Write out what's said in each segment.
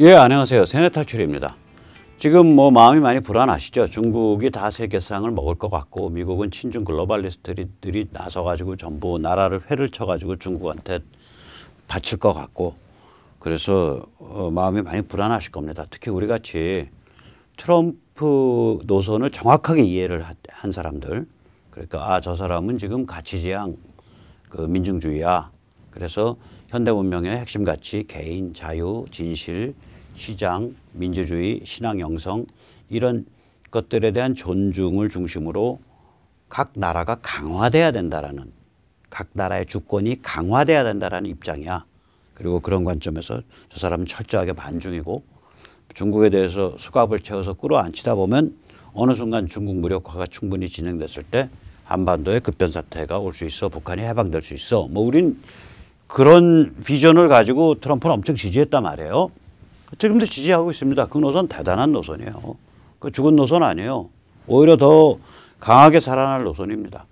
예, 안녕하세요. 세뇌 탈출입니다. 지금 뭐 마음이 많이 불안하시죠? 중국이 다 세계상을 먹을 것 같고 미국은 친중 글로벌리스트들이 나서 가지고 전부 나라를 회를 쳐 가지고 중국한테 바칠 것 같고 그래서 어, 마음이 많이 불안하실 겁니다. 특히 우리 같이 트럼프 노선을 정확하게 이해를 한 사람들 그러니까 아 저 사람은 지금 가치지향 그 민중주의야. 그래서 현대 문명의 핵심 가치 개인 자유 진실 시장, 민주주의, 신앙 형성 이런 것들에 대한 존중을 중심으로 각 나라가 강화돼야 된다라는 각 나라의 주권이 강화돼야 된다라는 입장이야. 그리고 그런 관점에서 저 사람은 철저하게 반중이고 중국에 대해서 수갑을 채워서 끌어안치다 보면 어느 순간 중국 무력화가 충분히 진행됐을 때 한반도에 급변 사태가 올 수 있어 북한이 해방될 수 있어 뭐 우린 그런 비전을 가지고 트럼프를 엄청 지지했단 말이에요. 지금도 지지하고 있습니다. 그 노선 대단한 노선이에요. 그 죽은 노선 아니에요. 오히려 더 강하게 살아날 노선입니다.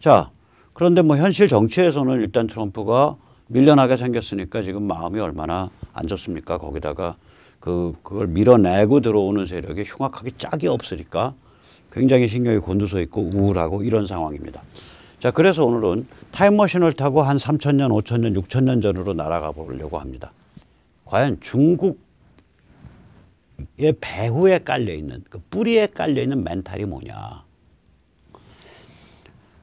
자, 그런데 뭐 현실 정치에서는 일단 트럼프가 밀려나게 생겼으니까 지금 마음이 얼마나 안 좋습니까? 거기다가 그, 그걸 밀어내고 들어오는 세력이 흉악하게 짝이 없으니까 굉장히 신경이 곤두서 있고 우울하고 이런 상황입니다. 자, 그래서 오늘은 타임머신을 타고 한 3천년, 5천년, 6천년 전으로 날아가 보려고 합니다. 과연 중국 배후에 깔려있는 그 뿌리에 깔려있는 멘탈이 뭐냐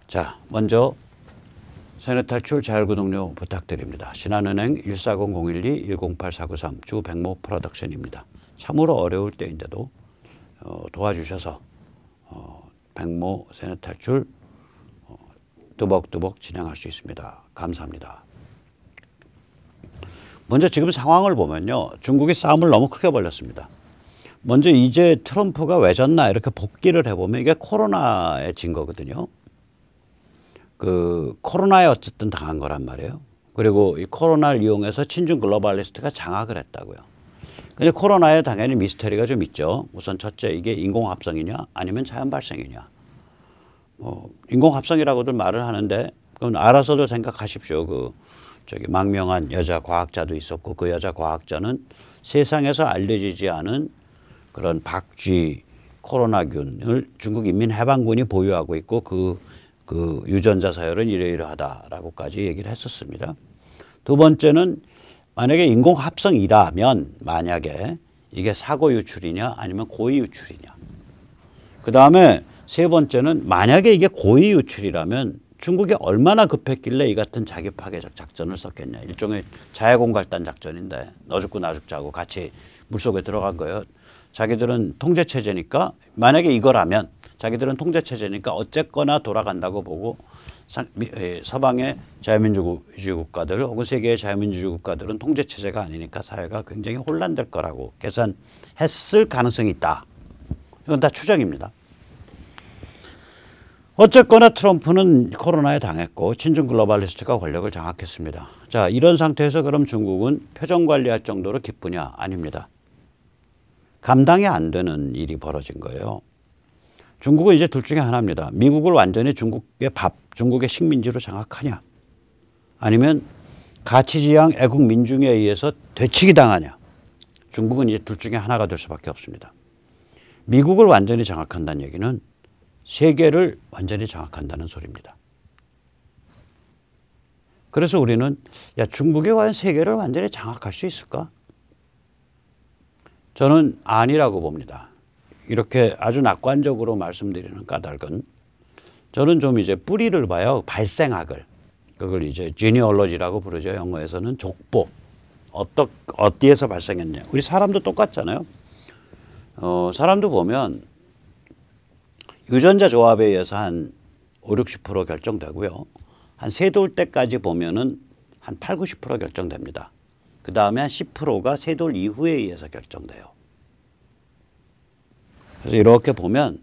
자 먼저 세뇌탈출 자율구독료 부탁드립니다. 신한은행 140-012-108493 주 백모 프로덕션입니다. 참으로 어려울 때인데도 어, 도와주셔서 어, 백모 세뇌탈출 어, 두벅두벅 진행할 수 있습니다. 감사합니다. 먼저 지금 상황을 보면요. 중국이 싸움을 너무 크게 벌렸습니다. 먼저 이제 트럼프가 왜 졌나 이렇게 복귀를 해보면 이게 코로나에 진 거거든요. 그 코로나에 어쨌든 당한 거란 말이에요. 그리고 이 코로나를 이용해서 친중 글로벌리스트가 장악을 했다고요. 근데 코로나에 당연히 미스터리가 좀 있죠. 우선 첫째 이게 인공합성이냐 아니면 자연 발생이냐. 뭐 인공합성이라고들 말을 하는데 그건 알아서도 생각하십시오. 그 저기 망명한 여자 과학자도 있었고 그 여자 과학자는 세상에서 알려지지 않은 그런 박쥐, 코로나균을 중국 인민해방군이 보유하고 있고 그, 그 유전자 사열은 이러이러하다라고까지 얘기를 했었습니다. 두 번째는 만약에 인공합성이라면 만약에 이게 사고 유출이냐 아니면 고의 유출이냐. 그 다음에 세 번째는 만약에 이게 고의 유출이라면 중국이 얼마나 급했길래 이 같은 자기 파괴적 작전을 썼겠냐. 일종의 자해공갈단 작전인데 너 죽고 나 죽자고 같이 물속에 들어간 거예요. 자기들은 통제체제니까 만약에 이거라면 자기들은 통제체제니까 어쨌거나 돌아간다고 보고 서방의 자유민주주의 국가들 혹은 세계의 자유민주주의 국가들은 통제체제가 아니니까 사회가 굉장히 혼란될 거라고 계산했을 가능성이 있다. 이건 다 추정입니다. 어쨌거나 트럼프는 코로나에 당했고 친중 글로벌리스트가 권력을 장악했습니다. 자 이런 상태에서 그럼 중국은 표정 관리할 정도로 기쁘냐? 아닙니다. 감당이 안 되는 일이 벌어진 거예요. 중국은 이제 둘 중에 하나입니다. 미국을 완전히 중국의 밥, 중국의 식민지로 장악하냐. 아니면 가치지향 애국 민중에 의해서 되치기 당하냐. 중국은 이제 둘 중에 하나가 될 수밖에 없습니다. 미국을 완전히 장악한다는 얘기는 세계를 완전히 장악한다는 소리입니다. 그래서 우리는 야 중국이 과연 세계를 완전히 장악할 수 있을까? 저는 아니라고 봅니다. 이렇게 아주 낙관적으로 말씀드리는 까닭은 저는 좀 이제 뿌리를 봐요. 발생학을. 그걸 이제 지니얼로지라고 부르죠. 영어에서는 족보. 어떠, 어디에서 발생했냐. 우리 사람도 똑같잖아요. 어, 사람도 보면 유전자 조합에 의해서 한 5, 60% 결정되고요. 한 세 돌 때까지 보면은 한 8, 90% 결정됩니다. 그 다음에 한 10%가 세돌 이후에 의해서 결정돼요. 그래서 이렇게 보면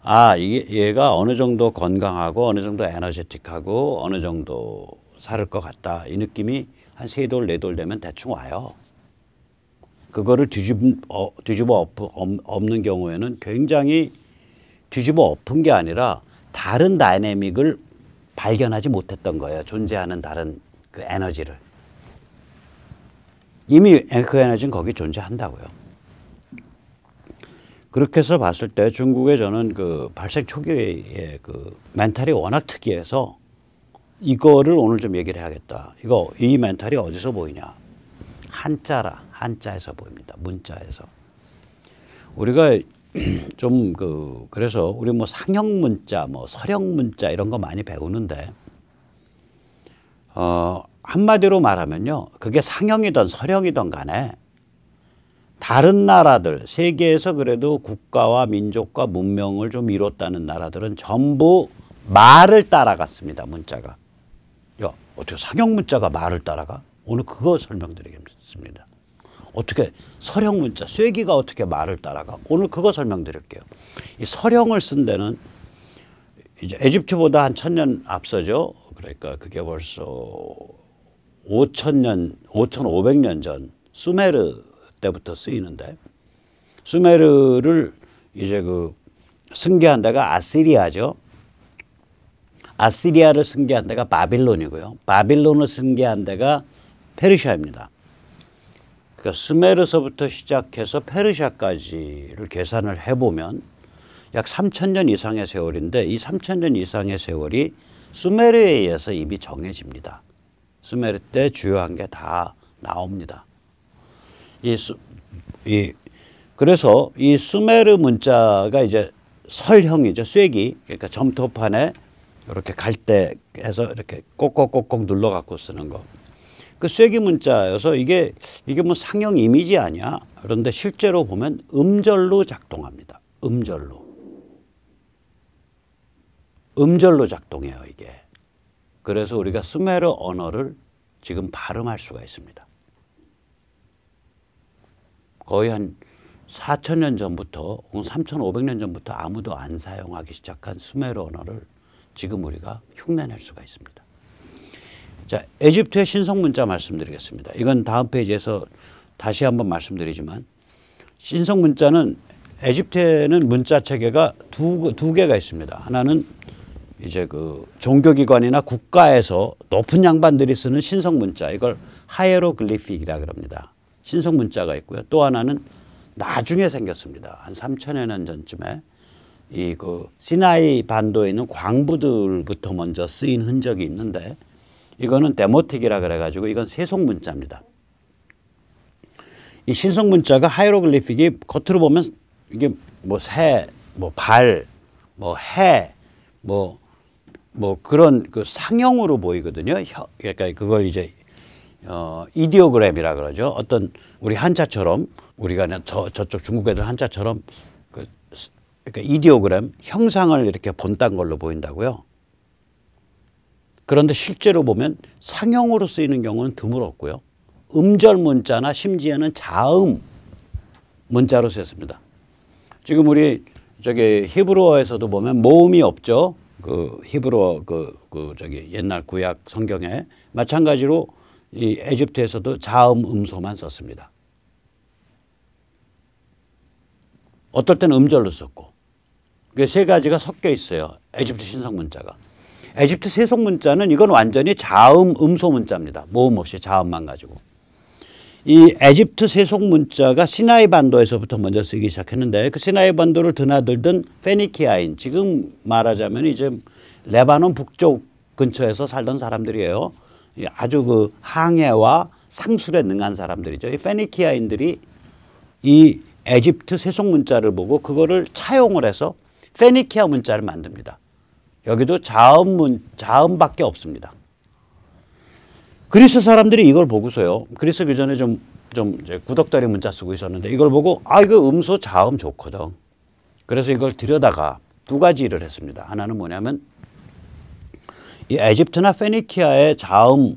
아 이게 얘가 어느 정도 건강하고 어느 정도 에너제틱하고 어느 정도 살을 것 같다 이 느낌이 한세돌네돌 네 되면 대충 와요. 그거를 뒤집, 어, 뒤집어 엎, 엎는 경우에는 굉장히 뒤집어 엎은 게 아니라 다른 다이내믹을 발견하지 못했던 거예요. 존재하는 다른 그 에너지를. 이미 앵커 에너지는 거기 존재한다고요. 그렇게 해서 봤을 때 중국의 저는 그 발생 초기에 그 멘탈이 워낙 특이해서 이거를 오늘 좀 얘기를 해야겠다. 이거 이 멘탈이 어디서 보이냐? 한자라 한자에서 보입니다. 문자에서 우리가 좀 그 그래서 우리 뭐 상형 문자, 뭐 서령 문자 이런 거 많이 배우는데 어 한마디로 말하면요. 그게 상형이든 서령이든 간에 다른 나라들 세계에서 그래도 국가와 민족과 문명을 좀 이뤘다는 나라들은 전부 말을 따라갔습니다. 문자가. 야 어떻게 상형 문자가 말을 따라가? 오늘 그거 설명드리겠습니다. 어떻게 서령 문자 쐐기가 어떻게 말을 따라가? 오늘 그거 설명드릴게요. 이 서령을 쓴 데는 이제 에집트보다 한천년 앞서죠. 그러니까 그게 벌써 5천년 5,500년 전 수메르 때부터 쓰이는데 수메르를 이제 그 승계한 데가 아시리아죠. 아시리아를 승계한 데가 바빌론이고요. 바빌론을 승계한 데가 페르시아입니다. 그러니까 수메르서부터 시작해서 페르시아까지를 계산을 해보면 약 3천년 이상의 세월인데 이 3천년 이상의 세월이 수메르에 의해서 이미 정해집니다. 수메르 때 주요한 게 다 나옵니다. 이, 수, 이 그래서 이 수메르 문자가 이제 설형이죠. 쇠기. 그러니까 점토판에 이렇게 갈대해서 이렇게 꼭꼭꼭꼭 눌러 갖고 쓰는 거. 그 쇠기 문자여서 이게 이게 뭐 상형 이미지 아니야. 그런데 실제로 보면 음절로 작동합니다. 음절로. 음절로 작동해요, 이게. 그래서 우리가 스메르 언어를 지금 발음할 수가 있습니다. 거의 한 4천 년 전부터 3,500년 전부터 아무도 안 사용하기 시작한 수메르 언어를 지금 우리가 흉내낼 수가 있습니다. 자, 에집트의 신성 문자 말씀드리겠습니다. 이건 다음 페이지에서 다시 한번 말씀드리지만 신성 문자는 에집트에는 문자 체계가 두, 두 개가 있습니다. 하나는 이제 그 종교기관이나 국가에서 높은 양반들이 쓰는 신성 문자 이걸 하이에로글리픽이라 그럽니다. 신성 문자가 있고요. 또 하나는 나중에 생겼습니다. 한 3천여 년 전쯤에 이 그 시나이 반도에 있는 광부들부터 먼저 쓰인 흔적이 있는데 이거는 데모틱이라 그래가지고 이건 세속 문자입니다. 이 신성 문자가 하이로글리픽이 겉으로 보면 이게 뭐 새, 뭐 발, 뭐 해, 뭐뭐 그런 그 상형으로 보이거든요. 그러니까 그걸 이제 어, 이디오그램이라 그러죠. 어떤 우리 한자처럼 우리가 저, 저쪽 중국 애들 한자처럼 그, 그러니까 이디오그램 형상을 이렇게 본딴 걸로 보인다고요. 그런데 실제로 보면 상형으로 쓰이는 경우는 드물었고요. 음절 문자나 심지어는 자음 문자로 쓰였습니다. 지금 우리 저기 히브리어에서도 보면 모음이 없죠. 그히브로 그, 그 저기 옛날 구약 성경에 마찬가지로 이 에집트에서도 자음 음소만 썼습니다. 어떨 때는 음절로 썼고 그 세 가지가 섞여 있어요. 에집트 신성 문자가. 에집트 세속 문자는 이건 완전히 자음 음소 문자입니다. 모음 없이 자음만 가지고. 이 에집트 세속 문자가 시나이 반도에서부터 먼저 쓰기 시작했는데 그 시나이 반도를 드나들던 페니키아인 지금 말하자면 이제 레바논 북쪽 근처에서 살던 사람들이에요. 아주 그 항해와 상술에 능한 사람들이죠. 이 페니키아인들이 이 에집트 세속 문자를 보고 그거를 차용을 해서 페니키아 문자를 만듭니다. 여기도 자음문 자음밖에 없습니다. 그리스 사람들이 이걸 보고서요. 그리스 그 전에 좀, 좀 구덕다리 문자 쓰고 있었는데 이걸 보고 아, 이거 음소 자음 좋거든. 그래서 이걸 들여다가 두 가지 일을 했습니다. 하나는 뭐냐면 이 에집트나 페니키아의 자음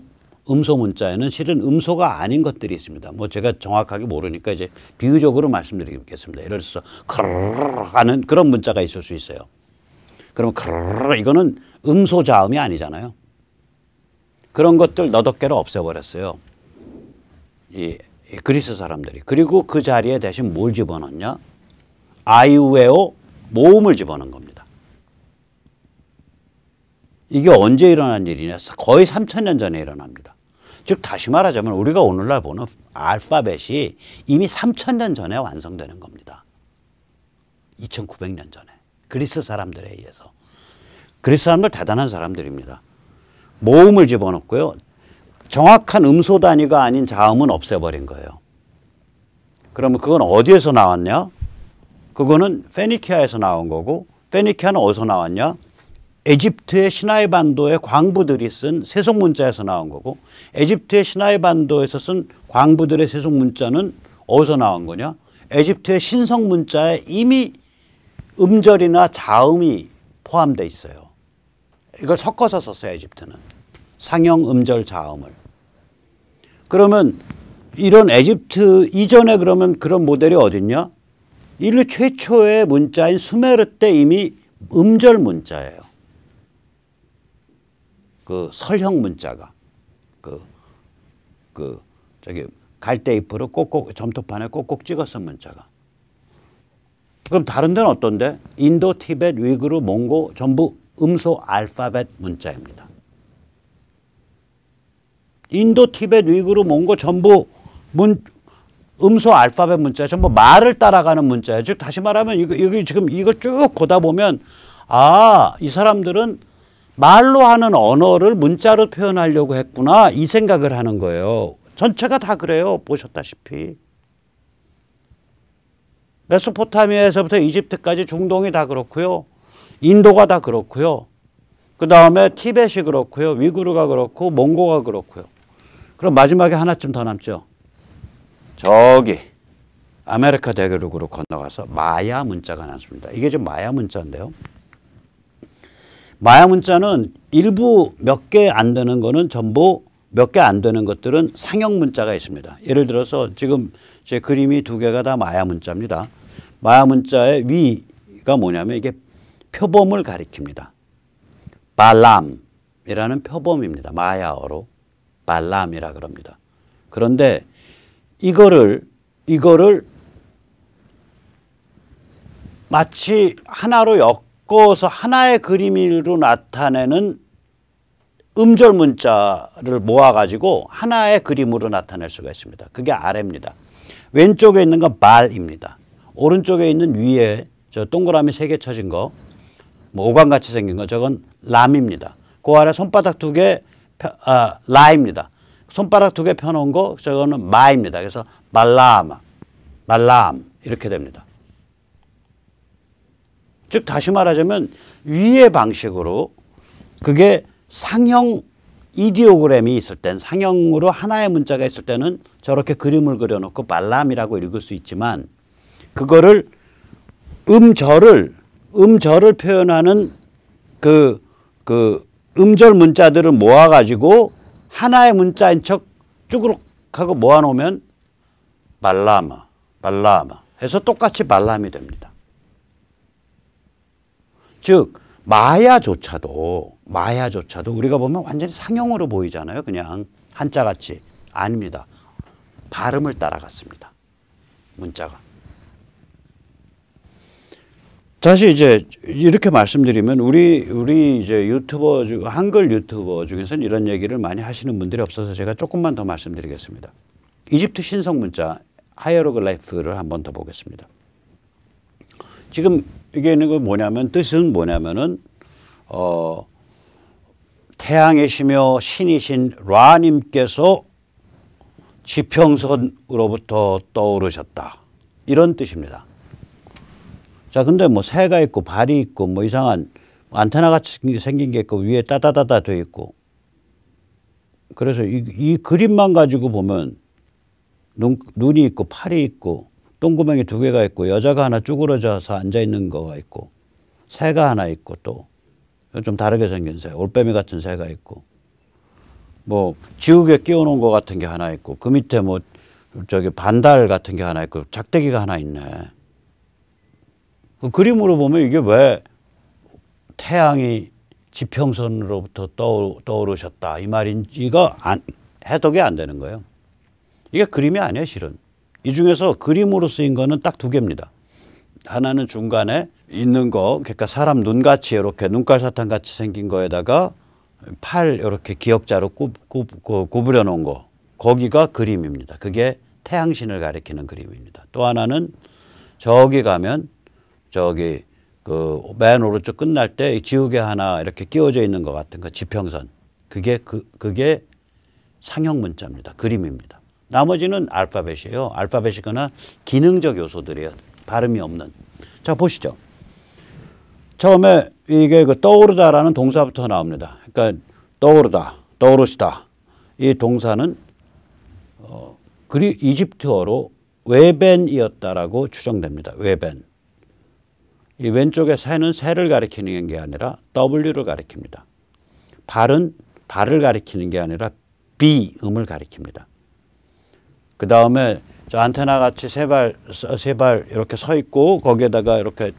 음소 문자에는 실은 음소가 아닌 것들이 있습니다. 뭐 제가 정확하게 모르니까 이제 비유적으로 말씀드리겠습니다. 예를 들어서 크르르 하는 그런 문자가 있을 수 있어요. 그럼 크르르 이거는 음소 자음이 아니잖아요. 그런 것들 너덕개로 없애버렸어요. 이, 이 그리스 사람들이. 그리고 그 자리에 대신 뭘 집어넣냐? 아이우에오 모음을 집어넣은 겁니다. 이게 언제 일어난 일이냐? 거의 3천년 전에 일어납니다. 즉 다시 말하자면 우리가 오늘날 보는 알파벳이 이미 3천년 전에 완성되는 겁니다. 2900년 전에 그리스 사람들에 의해서 그리스 사람들 대단한 사람들입니다. 모음을 집어넣고요. 정확한 음소 단위가 아닌 자음은 없애버린 거예요. 그러면 그건 어디에서 나왔냐? 그거는 페니키아에서 나온 거고 페니키아는 어디서 나왔냐? 에집트의 시나이 반도의 광부들이 쓴 세속 문자에서 나온 거고 에집트의 시나이 반도에서 쓴 광부들의 세속 문자는 어디서 나온 거냐? 에집트의 신성 문자에 이미 음절이나 자음이 포함돼 있어요. 이걸 섞어서 썼어요, 에집트는. 상형 음절 자음을. 그러면 이런 에집트 이전에 그러면 그런 모델이 어딨냐? 인류 최초의 문자인 수메르 때 이미 음절 문자예요. 그 설형 문자가 그, 그 저기 갈대잎으로 꼭꼭 점토판에 꼭꼭 찍었어 문자가. 그럼 다른 데는 어떤데? 인도, 티벳, 위그르, 몽고 전부 음소 알파벳 문자입니다. 인도, 티벳, 위구르, 몽고 전부 문 음소 알파벳 문자 전부 말을 따라가는 문자예요. 즉 다시 말하면 이거 여기 지금 이거 쭉 보다 보면 아 이 사람들은 말로 하는 언어를 문자로 표현하려고 했구나 이 생각을 하는 거예요. 전체가 다 그래요. 보셨다시피. 메소포타미아에서부터 이집트까지 중동이 다 그렇고요. 인도가 다 그렇고요. 그 다음에 티벳이 그렇고요. 위구르가 그렇고 몽고가 그렇고요. 그럼 마지막에 하나쯤 더 남죠. 저기 아메리카 대륙으로 건너가서 마야 문자가 났습니다. 이게 좀 마야 문자인데요. 마야 문자는 일부 몇 개 안 되는 거는 전부 몇 개 안 되는 것들은 상형 문자가 있습니다. 예를 들어서 지금 제 그림이 두 개가 다 마야 문자입니다. 마야 문자의 위가 뭐냐면 이게 표범을 가리킵니다. 발람이라는 표범입니다. 마야어로. 발람이라 그럽니다. 그런데 이거를 이거를 마치 하나로 엮어서 하나의 그림으로 나타내는 음절 문자를 모아가지고 하나의 그림으로 나타낼 수가 있습니다. 그게 아래입니다. 왼쪽에 있는 건 발입니다. 오른쪽에 있는 위에 저 동그라미 세 개 쳐진 거, 뭐 오감같이 생긴 거, 저건 람입니다. 그 아래 손바닥 두 개, 어, 라입니다. 손바닥 두 개 펴놓은 거 저거는 마입니다. 그래서 말라마, 말람 이렇게 됩니다. 즉 다시 말하자면 위의 방식으로 그게 상형 이디오그램이 있을 땐 상형으로 하나의 문자가 있을 때는 저렇게 그림을 그려놓고 말람이라고 읽을 수 있지만 그거를 음절을 음절을 표현하는 그그 그 음절 문자들을 모아가지고 하나의 문자인 척 쭈그룩하고 모아놓으면 발라마, 발라마 해서 똑같이 발람이 됩니다. 즉 마야조차도 마야조차도 우리가 보면 완전히 상형으로 보이잖아요. 그냥 한자같이 아닙니다. 발음을 따라갔습니다. 문자가. 다시 이제 이렇게 말씀드리면 우리 우리 이제 유튜버 중 한글 유튜버 중에서는 이런 얘기를 많이 하시는 분들이 없어서 제가 조금만 더 말씀드리겠습니다. 이집트 신성 문자 하이어로글라이프를 한번 더 보겠습니다. 지금 이게 있는 건 뭐냐면 뜻은 뭐냐면은 어 태양의 시며 신이신 라님께서 지평선으로부터 떠오르셨다 이런 뜻입니다. 자, 근데 뭐 새가 있고 발이 있고 뭐 이상한 안테나 같이 생긴 게 있고 위에 따다다다 돼 있고. 그래서 이, 이 그림만 가지고 보면 눈, 눈이 있고 팔이 있고 똥구멍이두 개가 있고 여자가 하나 쭈그러져서 앉아 있는 거가 있고 새가 하나 있고 또 좀 다르게 생긴 새, 올빼미 같은 새가 있고 뭐 지우개 끼워놓은 거 같은 게 하나 있고 그 밑에 뭐 저기 반달 같은 게 하나 있고 작대기가 하나 있네. 그 그림으로 보면 이게 왜 태양이 지평선으로부터 떠오르셨다 이 말인지가 안, 해독이 안 되는 거예요. 이게 그림이 아니에요 실은. 이 중에서 그림으로 쓰인 거는 딱 두 개입니다. 하나는 중간에 있는 거 그러니까 사람 눈같이 이렇게 눈깔 사탕같이 생긴 거에다가 팔 이렇게 기역자로 그 구부려 놓은 거 거기가 그림입니다. 그게 태양신을 가리키는 그림입니다. 또 하나는 저기 가면 저기 그맨 오른쪽 끝날 때 지우개 하나 이렇게 끼워져 있는 것 같은 그 지평선 그게 그 그게 상형 문자입니다. 그림입니다. 나머지는 알파벳이에요. 알파벳이거나 기능적 요소들이에요. 발음이 없는. 자 보시죠. 처음에 이게 그 떠오르다라는 동사부터 나옵니다. 그러니까 떠오르다, 떠오르시다. 이 동사는 어, 그리 이집트어로 외벤이었다라고 추정됩니다. 외벤. 이왼쪽에 새는 새를 가리키는 게 아니라 W를 가리킵니다. 발은 발을 가리키는 게 아니라 B 음을 가리킵니다. 그 다음에 안테나 같이 세 발, 세 발 이렇게 서 있고 거기에다가 이렇게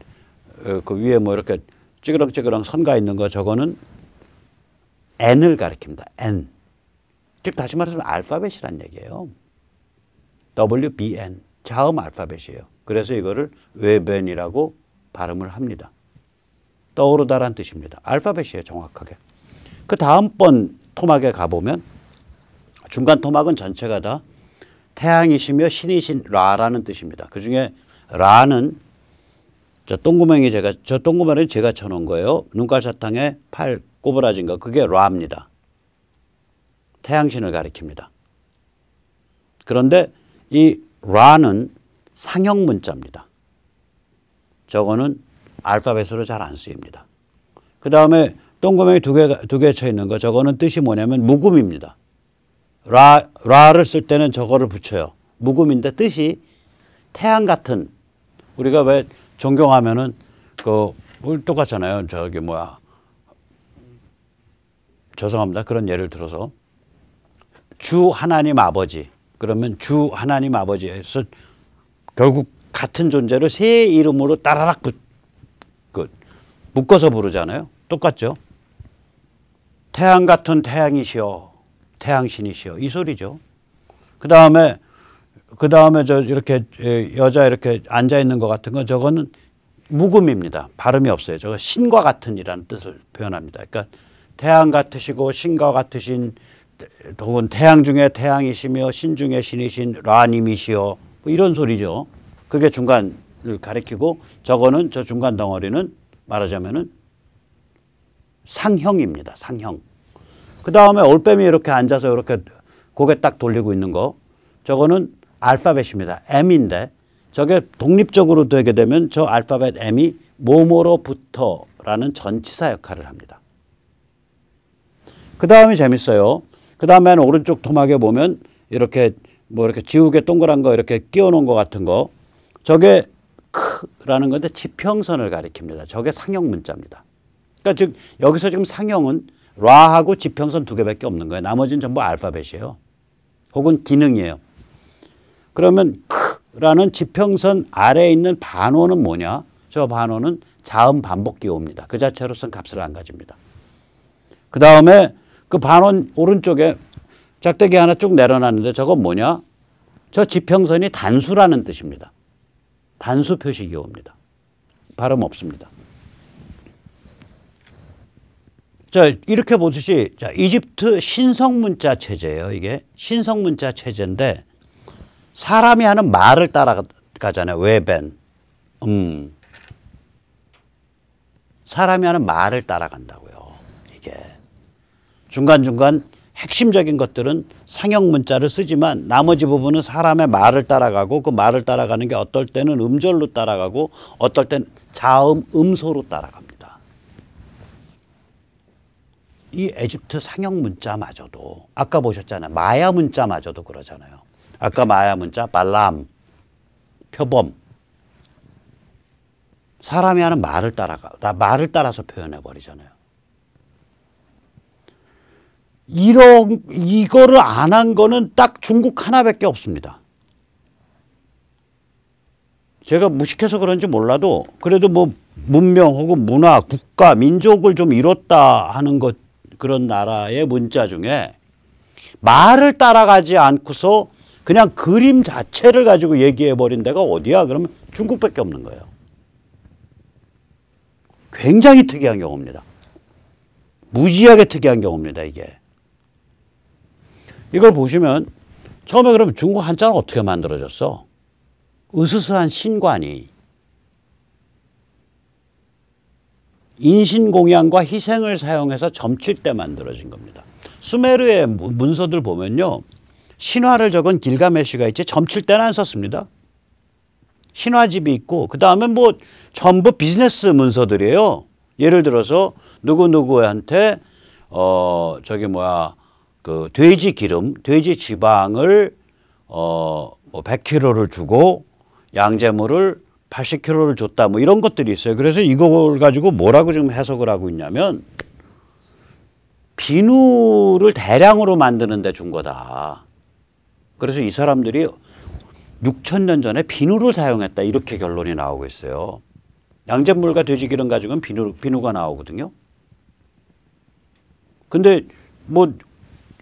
어, 그 위에 뭐 이렇게 찌그렁찌그렁 선가 있는 거 저거는 N을 가리킵니다. N. 즉 다시 말하자면 알파벳이란 얘기예요. WBN. 자음 알파벳이에요. 그래서 이거를 외변이라고 발음을 합니다. 떠오르다란 뜻입니다. 알파벳이에요, 정확하게. 그 다음번 토막에 가보면 중간 토막은 전체가 다 태양이시며 신이신 라라는 뜻입니다. 그 중에 라는 저 동그맹이 제가 저 동그맹이 제가 쳐놓은 거예요. 눈깔 사탕에 팔 꼬부라진 거 그게 라입니다. 태양신을 가리킵니다. 그런데 이 라는 상형 문자입니다. 저거는 알파벳으로 잘 안 쓰입니다. 그 다음에 동그라미 두 개, 두 개 쳐 있는 거 저거는 뜻이 뭐냐면 묵음입니다. 라, 라를 쓸 때는 저거를 붙여요. 묵음인데 뜻이 태양 같은 우리가 왜 존경하면은 그 뭐 똑같잖아요. 저기 뭐야. 죄송합니다. 그런 예를 들어서 주 하나님 아버지 그러면 주 하나님 아버지에서 결국 같은 존재를 새 이름으로 따라락 붙, 그, 묶어서 부르잖아요. 똑같죠. 태양 같은 태양이시여, 태양신이시여 이 소리죠. 그 다음에 그 다음에 저 이렇게 예, 여자 이렇게 앉아 있는 것 같은 건 저거는 묵음입니다. 발음이 없어요. 저거 신과 같은이라는 뜻을 표현합니다. 그러니까 태양 같으시고 신과 같으신 혹은 태양 중에 태양이시며 신 중에 신이신 라님이시여 뭐 이런 소리죠. 그게 중간을 가리키고 저거는 저 중간 덩어리는 말하자면은 상형입니다. 상형. 그 다음에 올빼미 이렇게 앉아서 이렇게 고개 딱 돌리고 있는 거 저거는 알파벳입니다. M인데 저게 독립적으로 되게 되면 저 알파벳 M이 뭐뭐로부터라는 전치사 역할을 합니다. 그 다음이 재밌어요. 그 다음에는 오른쪽 토막에 보면 이렇게 뭐 이렇게 지우개 동그란 거 이렇게 끼워 놓은 거 같은 거 저게 크라는 건데 지평선을 가리킵니다. 저게 상형 문자입니다. 그러니까 즉 여기서 지금 상형은 라하고 지평선 두 개밖에 없는 거예요. 나머지는 전부 알파벳이에요. 혹은 기능이에요. 그러면 크라는 지평선 아래에 있는 반호는 뭐냐? 저 반호는 자음 반복 기호입니다. 그 자체로선 값을 안 가집니다. 그 다음에 그 반원 오른쪽에 작대기 하나 쭉 내려놨는데 저건 뭐냐? 저 지평선이 단수라는 뜻입니다. 단수 표시 기호입니다. 발음 없습니다. 자, 이렇게 보듯이 자, 이집트 신성 문자 체제예요. 이게 신성 문자 체제인데 사람이 하는 말을 따라가잖아요. 외벤. 음. 사람이 하는 말을 따라간다고요. 이게 중간중간 핵심적인 것들은 상형 문자를 쓰지만 나머지 부분은 사람의 말을 따라가고 그 말을 따라가는 게 어떨 때는 음절로 따라가고 어떨 땐 자음 음소로 따라갑니다. 이 에집트 상형 문자마저도 아까 보셨잖아요. 마야 문자마저도 그러잖아요. 아까 마야 문자 발람 표범 사람이 하는 말을 따라가 말을 따라서 표현해 버리잖아요. 이런 이거를 안 한 거는 딱 중국 하나밖에 없습니다. 제가 무식해서 그런지 몰라도 그래도 뭐 문명 혹은 문화, 국가, 민족을 좀 잃었다 하는 것 그런 나라의 문자 중에 말을 따라가지 않고서 그냥 그림 자체를 가지고 얘기해 버린 데가 어디야? 그러면 중국밖에 없는 거예요. 굉장히 특이한 경우입니다. 무지하게 특이한 경우입니다, 이게. 이걸 보시면 처음에 그러면 중국 한자는 어떻게 만들어졌어? 으스스한 신관이 인신공양과 희생을 사용해서 점칠 때 만들어진 겁니다. 수메르의 문서들 보면요. 신화를 적은 길가메시가 있지 점칠 때는 안 썼습니다. 신화집이 있고 그 다음에 뭐 전부 비즈니스 문서들이에요. 예를 들어서 누구누구한테 어 저기 뭐야 그 돼지 기름, 돼지 지방을 어뭐 100kg를 주고 양재물을 80kg를 줬다 뭐 이런 것들이 있어요. 그래서 이걸 가지고 뭐라고 지금 해석을 하고 있냐면 비누를 대량으로 만드는데 준 거다. 그래서 이 사람들이 6천 년 전에 비누를 사용했다 이렇게 결론이 나오고 있어요. 양잿물과 돼지기름 가지고는 비누, 비누가 나오거든요. 근데 뭐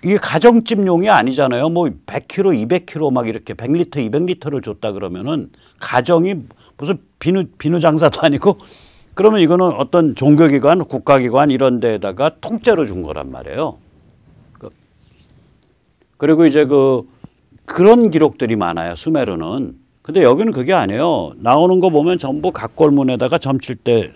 이게 가정집용이 아니잖아요. 뭐 100kg, 200kg 막 이렇게 1 0 0 l 2 0 0 l 를 줬다 그러면은 가정이 무슨 비누 비누 장사도 아니고 그러면 이거는 어떤 종교기관, 국가기관 이런 데에다가 통째로 준 거란 말이에요. 그 그리고 이제 그 그런 기록들이 많아요. 수메르는. 근데 여기는 그게 아니에요. 나오는 거 보면 전부 각골문에다가 점칠 때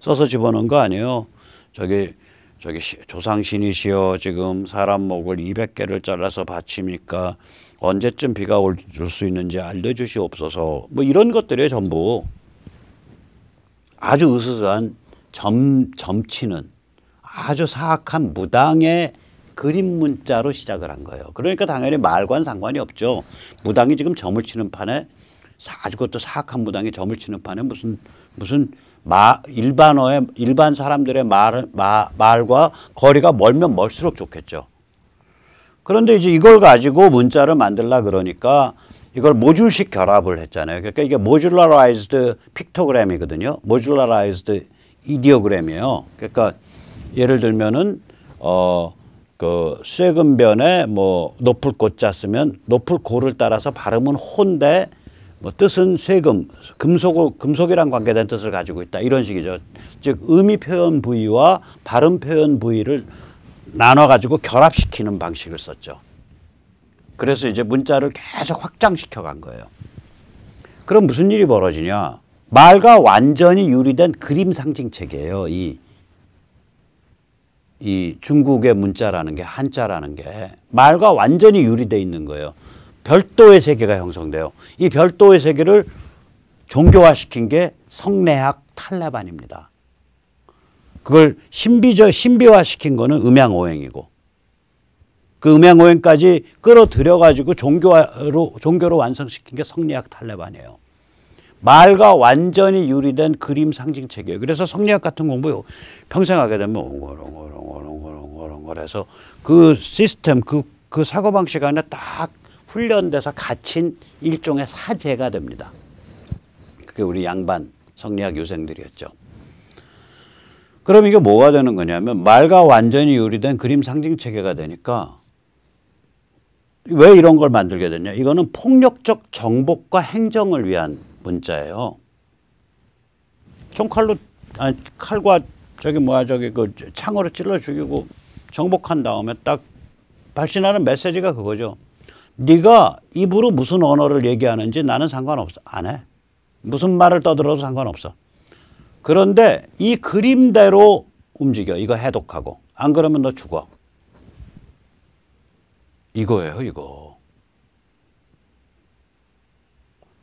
써서 집어넣은 거 아니에요. 저기 저기 조상신이시여 지금 사람 목을 200개를 잘라서 바칩니까 언제쯤 비가 올 수 있는지 알려주시옵소서 뭐 이런 것들이 전부 아주 으스스한 점, 점치는 아주 사악한 무당의 그림 문자로 시작을 한 거예요. 그러니까 당연히 말과는 상관이 없죠. 무당이 지금 점을 치는 판에 아주 그것도 사악한 무당이 점을 치는 판에 무슨 무슨 마, 일반어의 일반 사람들의 말, 마, 말과 거리가 멀면 멀수록 좋겠죠. 그런데 이제 이걸 가지고 문자를 만들라 그러니까 이걸 모듈식 결합을 했잖아요. 그러니까 이게 모듈러라이즈드 픽토그램이거든요. 모듈러라이즈드 이디오그램이에요. 그러니까 예를 들면은 어그 쇠금변에 뭐 높을 꽃자 쓰면 높을 고를 따라서 발음은 혼데 뭐 뜻은 세금, 금속, 금속이랑 관계된 뜻을 가지고 있다. 이런 식이죠. 즉, 의미 표현 부위와 발음 표현 부위를 나눠가지고 결합시키는 방식을 썼죠. 그래서 이제 문자를 계속 확장시켜 간 거예요. 그럼 무슨 일이 벌어지냐. 말과 완전히 유리된 그림 상징책이에요. 이, 이 중국의 문자라는 게, 한자라는 게. 말과 완전히 유리돼 있는 거예요. 별도의 세계가 형성돼요. 이 별도의 세계를 종교화시킨 게성내학탈레반입니다 그걸 신비적 신비화시킨 거는 음양오행이고 그 음양오행까지 끌어들여 가지고 종교로 종교로 완성시킨 게 성리학 탈레반이에요. 말과 완전히 유리된 그림 상징 체계. 그래서 성리학 같은 공부 평생 하게 되면 옹골옹골옹골옹골옹골 해서 그 시스템 그 그 사고 방식 안에 딱 훈련돼서 갇힌 일종의 사제가 됩니다. 그게 우리 양반 성리학 유생들이었죠. 그럼 이게 뭐가 되는 거냐면 말과 완전히 유리된 그림 상징 체계가 되니까 왜 이런 걸 만들게 됐냐? 이거는 폭력적 정복과 행정을 위한 문자예요. 총칼로 아니, 칼과 저기 뭐야 저기 그 창으로 찔러 죽이고 정복한 다음에 딱 발신하는 메시지가 그거죠. 네가 입으로 무슨 언어를 얘기하는지 나는 상관없어. 안 해. 무슨 말을 떠들어도 상관없어. 그런데 이 그림대로 움직여. 이거 해독하고. 안 그러면 너 죽어. 이거예요, 이거.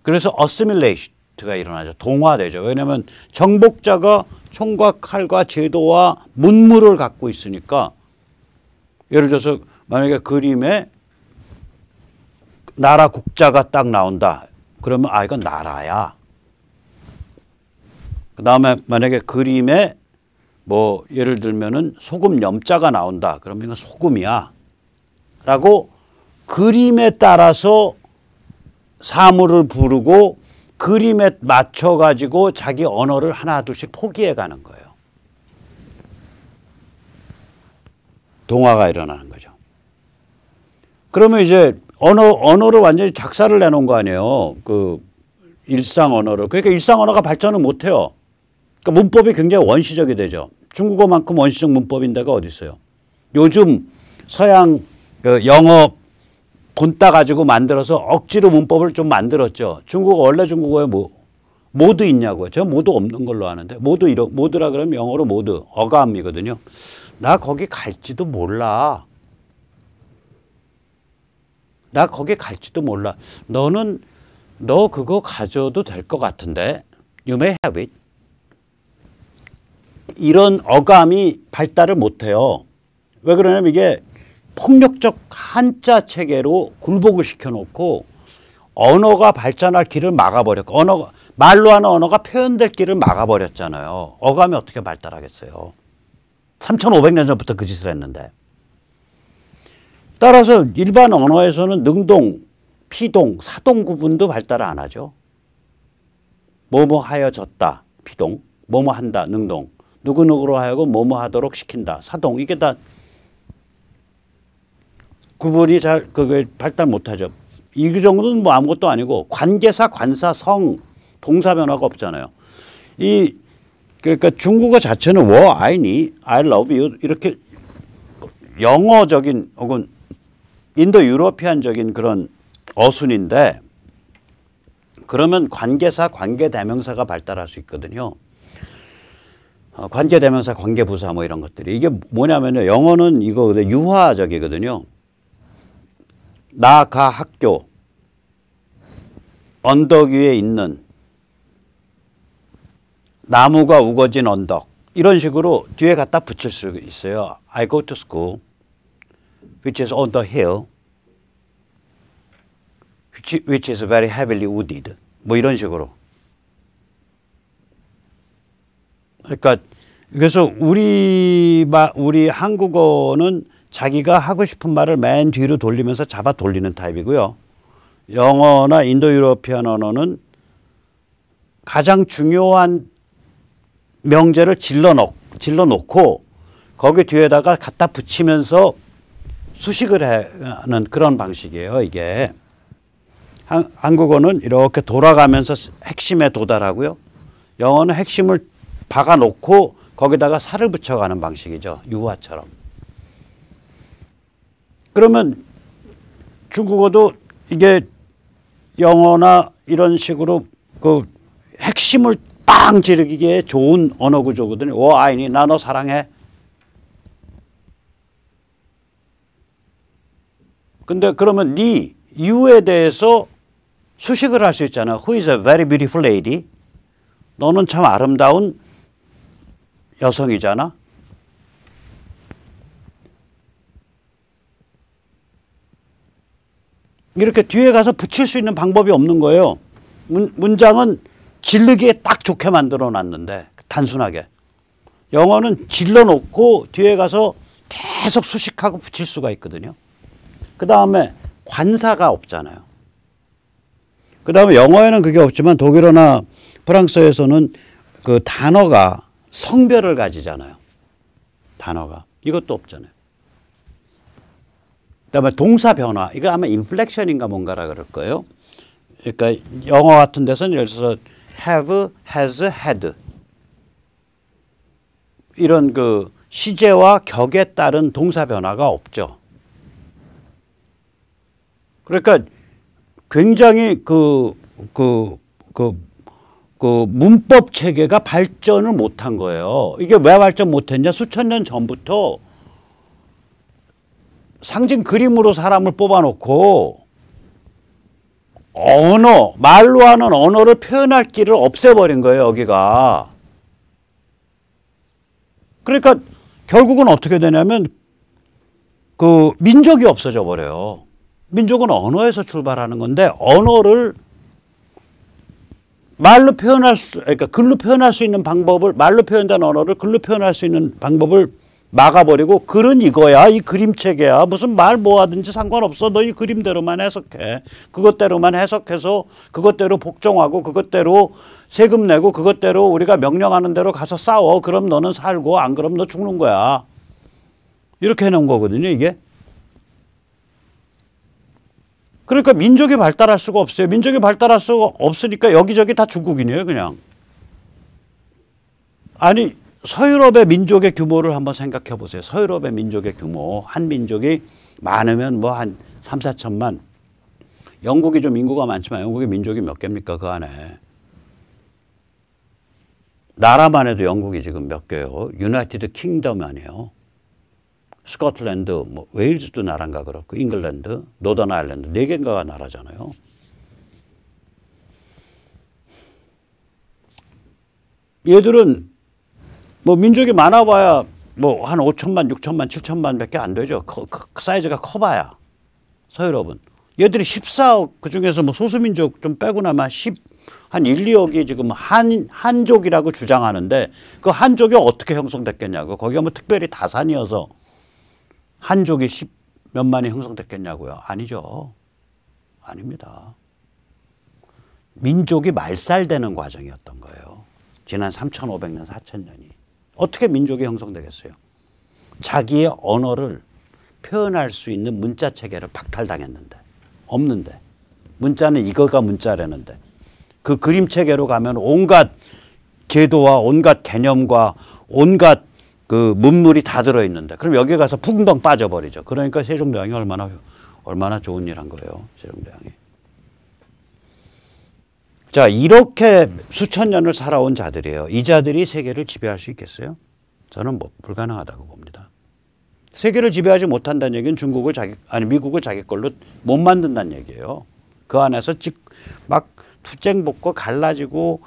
그래서 어스밀레이트가 일어나죠. 동화되죠. 왜냐하면 정복자가 총과 칼과 제도와 문물을 갖고 있으니까 예를 들어서 만약에 그림에 나라 국자가 딱 나온다. 그러면 아 이건 나라야. 그 다음에 만약에 그림에 뭐 예를 들면은 소금 염자가 나온다. 그러면 이건 소금이야. 라고 그림에 따라서 사물을 부르고 그림에 맞춰 가지고 자기 언어를 하나 둘씩 포기해 가는 거예요. 동화가 일어나는 거죠. 그러면 이제 언어 언어를 완전히 작사를 내놓은 거 아니에요. 그 일상 언어를. 그러니까 일상 언어가 발전을 못 해요. 그러니까 문법이 굉장히 원시적이 되죠. 중국어만큼 원시적 문법인 데가 어디 있어요? 요즘 서양 그 영어 본따 가지고 만들어서 억지로 문법을 좀 만들었죠. 중국어 원래 중국어에 뭐 모두 있냐고요. 저 모두 없는 걸로 아는데 모두 이러 모두라 그러면 영어로 모두 어감이거든요. 나 거기 갈지도 몰라. 나 거기 갈지도 몰라. 너는 너 그거 가져도 될 것 같은데 you may have it. 이런 어감이 발달을 못해요. 왜 그러냐면 이게 폭력적 한자 체계로 굴복을 시켜놓고 언어가 발전할 길을 막아버렸고 언어 말로 하는 언어가 표현될 길을 막아버렸잖아요. 어감이 어떻게 발달하겠어요. 3,500년 전부터 그 짓을 했는데. 따라서 일반 언어에서는 능동, 피동, 사동 구분도 발달 안 하죠. 뭐뭐 하여졌다, 피동, 뭐뭐 한다, 능동, 누구누구로 하여금 뭐뭐 하도록 시킨다, 사동. 이게 다 구분이 잘 그게 발달 못하죠. 이 정도는 뭐 아무것도 아니고 관계사, 관사, 성, 동사 변화가 없잖아요. 이 그러니까 중국어 자체는 워 아이니 아이 러브 유 이렇게 영어적인 혹은 인도 유로피안적인 그런 어순인데 그러면 관계사, 관계대명사가 발달할 수 있거든요. 어, 관계대명사, 관계부사 뭐 이런 것들이 이게 뭐냐면요. 영어는 이거 유화적이거든요. 나, 가, 학교 언덕 위에 있는 나무가 우거진 언덕 이런 식으로 뒤에 갖다 붙일 수 있어요. I go to school. which is on the hill, which, which is very heavily wooded. 뭐 이런 식으로. 그러니까 그래서 우리 마, 우리 한국어는 자기가 하고 싶은 말을 맨 뒤로 돌리면서 잡아 돌리는 타입이고요. 영어나 인도 유러피안 언어는 가장 중요한 명제를 질러 놓고 거기 뒤에다가 갖다 붙이면서 수식을 하는 그런 방식이에요. 이게 한, 한국어는 이렇게 돌아가면서 핵심에 도달하고요. 영어는 핵심을 박아놓고 거기다가 살을 붙여가는 방식이죠. 유화처럼. 그러면 중국어도 이게 영어나 이런 식으로 그 핵심을 빵 지르기에 좋은 언어 구조거든요. 워 아이니 나 너 사랑해. 근데 그러면 니 네 you에 대해서 수식을 할 수 있잖아. Who is a very beautiful lady? 너는 참 아름다운 여성이잖아. 이렇게 뒤에 가서 붙일 수 있는 방법이 없는 거예요. 문, 장은 질르기에 딱 좋게 만들어 놨는데 단순하게. 영어는 질러 놓고 뒤에 가서 계속 수식하고 붙일 수가 있거든요. 그 다음에 관사가 없잖아요. 그 다음에 영어에는 그게 없지만 독일어나 프랑스에서는 그 단어가 성별을 가지잖아요. 단어가. 이것도 없잖아요. 그 다음에 동사 변화. 이거 아마 인플렉션인가 뭔가라 그럴 거예요. 그러니까 영어 같은 데서는 예를 들어서 have, has, had. 이런 그 시제와 격에 따른 동사 변화가 없죠. 그러니까 굉장히 그, 그, 그, 그 문법 체계가 발전을 못한 거예요. 이게 왜 발전 못했냐? 수천 년 전부터 상징 그림으로 사람을 뽑아놓고 언어, 말로 하는 언어를 표현할 길을 없애버린 거예요, 여기가. 그러니까 결국은 어떻게 되냐면 그 민족이 없어져 버려요. 민족은 언어에서 출발하는 건데 언어를 말로 표현할 수, 그러니까 글로 표현할 수 있는 방법을 말로 표현된 언어를 글로 표현할 수 있는 방법을 막아버리고 글은 이거야 이 그림책이야 무슨 말 뭐하든지 상관없어 너 이 그림대로만 해석해 그것대로만 해석해서 그것대로 복종하고 그것대로 세금 내고 그것대로 우리가 명령하는 대로 가서 싸워 그럼 너는 살고 안 그럼 너 죽는 거야 이렇게 해놓은 거거든요 이게 그러니까 민족이 발달할 수가 없어요. 민족이 발달할 수가 없으니까 여기저기 다 중국인이에요, 그냥. 아니, 서유럽의 민족의 규모를 한번 생각해 보세요. 서유럽의 민족의 규모. 한 민족이 많으면 뭐한 삼사천만 영국이 좀 인구가 많지만 영국의 민족이 몇 개입니까, 그 안에. 나라만 해도 영국이 지금 몇 개요? 유나이티드 킹덤 아니에요. 스코틀랜드, 뭐 웨일즈도 나라인가 그렇고 잉글랜드, 노던 아일랜드 네 개인가가 나라잖아요. 얘들은 뭐 민족이 많아봐야 뭐 한 5천만, 6천만, 7천만 밖에 안 되죠. 그, 그, 사이즈가 커봐야 서유럽은. 얘들이 14억 그 중에서 뭐 소수민족 좀 빼고 나면 10, 한 1, 2억이 지금 한, 한족이라고 주장하는데 그 한족이 어떻게 형성됐겠냐고. 거기가 뭐 특별히 다산이어서 한족이 몇만이 형성됐겠냐고요. 아니죠. 아닙니다. 민족이 말살되는 과정이었던 거예요. 지난 3,500년, 4,000년이. 어떻게 민족이 형성되겠어요? 자기의 언어를 표현할 수 있는 문자 체계를 박탈당했는데. 없는데. 문자는 이거가 문자라는데. 그 그림 체계로 가면 온갖 제도와 온갖 개념과 온갖 그 문물이 다 들어있는데 그럼 여기 가서 풍덩 빠져버리죠. 그러니까 세종대왕이 얼마나 얼마나 좋은 일 한 거예요. 세종대왕이. 자 이렇게 수천 년을 살아온 자들이에요. 이 자들이 세계를 지배할 수 있겠어요? 저는 뭐 불가능하다고 봅니다. 세계를 지배하지 못한다는 얘기는 중국을 자기 아니 미국을 자기 걸로 못 만든다는 얘기예요. 그 안에서 즉 막 투쟁 붙고 갈라지고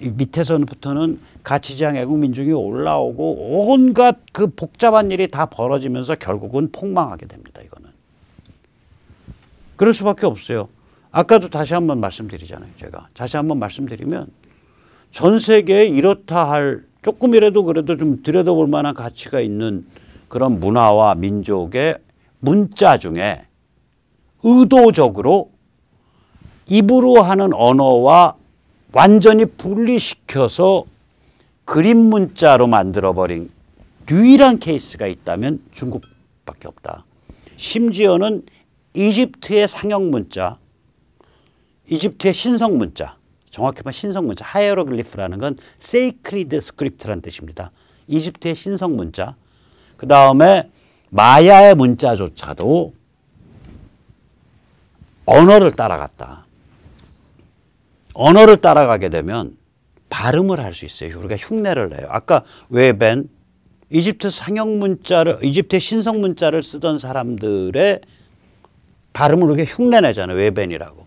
밑에서부터는 가치장 애국민중이 올라오고 온갖 그 복잡한 일이 다 벌어지면서 결국은 폭망하게 됩니다. 이거는. 그럴 수밖에 없어요. 아까도 다시 한번 말씀드리잖아요. 제가 다시 한번 말씀드리면 전 세계에 이렇다 할 조금이라도 그래도 좀 들여다볼 만한 가치가 있는 그런 문화와 민족의 문자 중에 의도적으로 입으로 하는 언어와 완전히 분리시켜서 그림 문자로 만들어버린 유일한 케이스가 있다면 중국밖에 없다. 심지어는 이집트의 상형 문자, 이집트의 신성 문자, 정확히 말 신성 문자, 하이어로글리프라는 건 sacred s c r 란 뜻입니다. 이집트의 신성 문자, 그 다음에 마야의 문자조차도 언어를 따라갔다. 언어를 따라가게 되면 발음을 할 수 있어요. 우리가 흉내를 내요. 아까 외벤 이집트 상형 문자를 이집트 신성 문자를 쓰던 사람들의 발음을 이렇게 흉내내잖아요. 외벤이라고.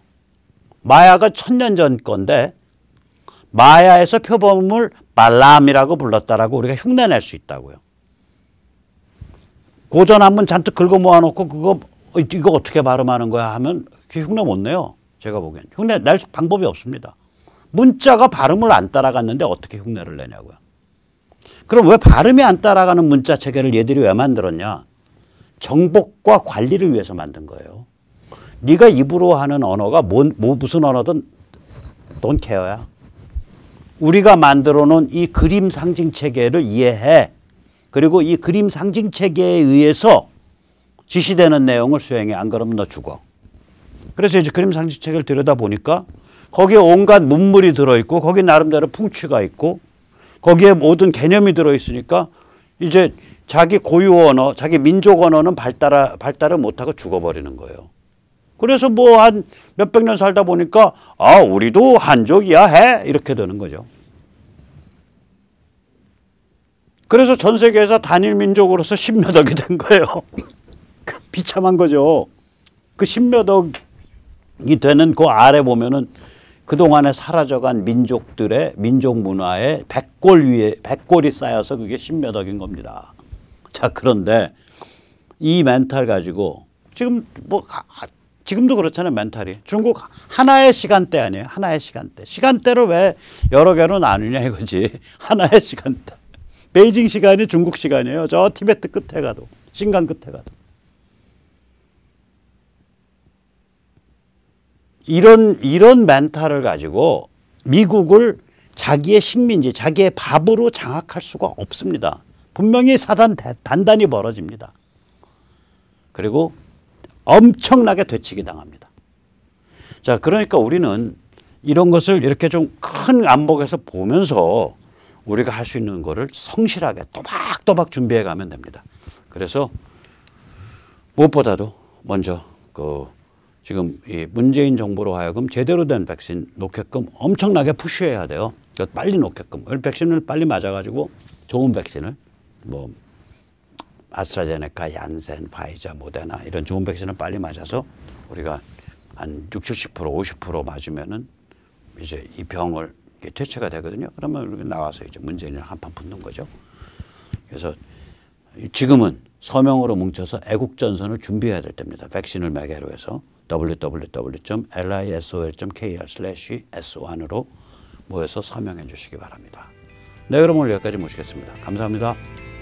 마야가 천년 전 건데 마야에서 표범을 발람이라고 불렀다라고 우리가 흉내낼 수 있다고요. 고전 한번 잔뜩 긁어 모아놓고 그거 이거 어떻게 발음하는 거야 하면 흉내 못 내요. 제가 보기엔. 흉내 낼 방법이 없습니다. 문자가 발음을 안 따라갔는데 어떻게 흉내를 내냐고요. 그럼 왜 발음이 안 따라가는 문자 체계를 얘들이 왜 만들었냐? 정복과 관리를 위해서 만든 거예요. 네가 입으로 하는 언어가 뭔, 뭐 무슨 언어든 돈 케어야. 우리가 만들어 놓은 이 그림 상징 체계를 이해해. 그리고 이 그림 상징 체계에 의해서 지시되는 내용을 수행해. 안 그러면 너 죽어. 그래서 이제 그림 상식책을 들여다보니까 거기에 온갖 문물이 들어있고 거기 나름대로 풍취가 있고 거기에 모든 개념이 들어있으니까 이제 자기 고유 언어, 자기 민족 언어는 발달 발달을 못하고 죽어버리는 거예요. 그래서 뭐 한 몇백 년 살다 보니까 아, 우리도 한족이야 해. 이렇게 되는 거죠. 그래서 전 세계에서 단일 민족으로서 십몇 억이 된 거예요. 비참한 거죠. 그 십몇 억이 되는 그 아래 보면은 그동안에 사라져간 민족들의 민족 문화의 백골 위에 백골이 쌓여서 그게 십 몇억인 겁니다. 자, 그런데 이 멘탈 가지고 지금 뭐 지금도 그렇잖아요 멘탈이 중국 하나의 시간대 아니에요 하나의 시간대 시간대를 왜 여러 개로 나누냐 이거지 하나의 시간대 베이징 시간이 중국 시간이에요 저 티베트 끝에 가도 신강 끝에 가도 이런 이런 멘탈을 가지고 미국을 자기의 식민지, 자기의 밥으로 장악할 수가 없습니다. 분명히 사단 단단히 벌어집니다. 그리고 엄청나게 되치기 당합니다. 자, 그러니까 우리는 이런 것을 이렇게 좀 큰 안목에서 보면서 우리가 할 수 있는 거를 성실하게 또박또박 준비해 가면 됩니다. 그래서 무엇보다도 먼저 그 지금 이 문재인 정부로 하여금 제대로 된 백신 놓게끔 엄청나게 푸쉬해야 돼요. 그러니까 빨리 놓게끔. 백신을 빨리 맞아가지고 좋은 백신을 뭐 아스트라제네카, 얀센, 바이자, 모데나 이런 좋은 백신을 빨리 맞아서 우리가 한 60, 70% 50% 맞으면은 이제 이 병을 이게 퇴치가 되거든요. 그러면 나와서 이제 문재인을 한판 붙는 거죠. 그래서 지금은 서명으로 뭉쳐서 애국전선을 준비해야 될 때입니다. 백신을 매개로 해서. www.lisol.kr/s1으로 모여서 서명해 주시기 바랍니다. 네, 여러분 오늘 여기까지 모시겠습니다. 감사합니다.